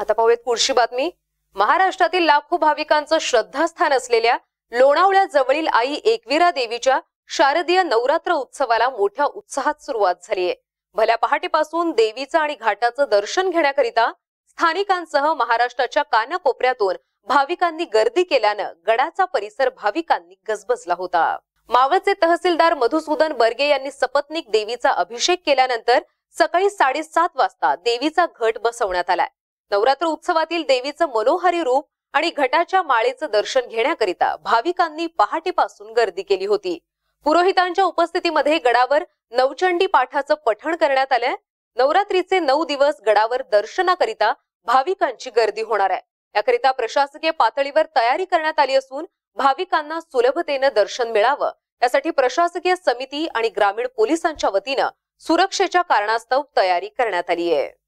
आता पाहूयात पुढची बातमी महाराष्ट्रातील लाखो भाविकांचं श्रद्धास्थान असलेल्या जवळील आई एकविरा देवीच्या शारदीय नवरात्र उत्सवाला मोठ्या उत्साहात सुरुवात झाली आहे भल्या पहाटेपासून देवीचं आणि घाटाचं दर्शन घेण्याकरिता स्थानिकांसह महाराष्ट्राच्या कानाकोपऱ्यातून भाविकांनी गर्दी केल्यानं गडाचा परिसर भाविकांनी गजबजला होता मावळचे तहसीलदार मधुसूदन बर्गे यांनी सपत्निक देवीचा अभिषेक केल्यानंतर सकाळी साडेसात वाजता देवीचा घट बसवण्यात आलाय नवरात्र उत्सवातील देवीचं मनोहारी रूप आणि घटाच्या माळेचं दर्शन घेण्याकरिता भाविकांनी पहाटेपासून गर्दी केली होती पुरोहितांच्या उपस्थितीमध्ये गडावर नवचंडी पाठाचं पठण करण्यात आलंय नवरात्रीचे नऊ दिवस गडावर दर्शनाकरिता भाविकांची गर्दी होणार आहे याकरिता प्रशासकीय पातळीवर तयारी करण्यात आली असून भाविकांना सुलभतेनं दर्शन मिळावं यासाठी प्रशासकीय समिती आणि ग्रामीण पोलिसांच्या वतीनं सुरक्षेच्या कारणास्तव तयारी करण्यात आली आहे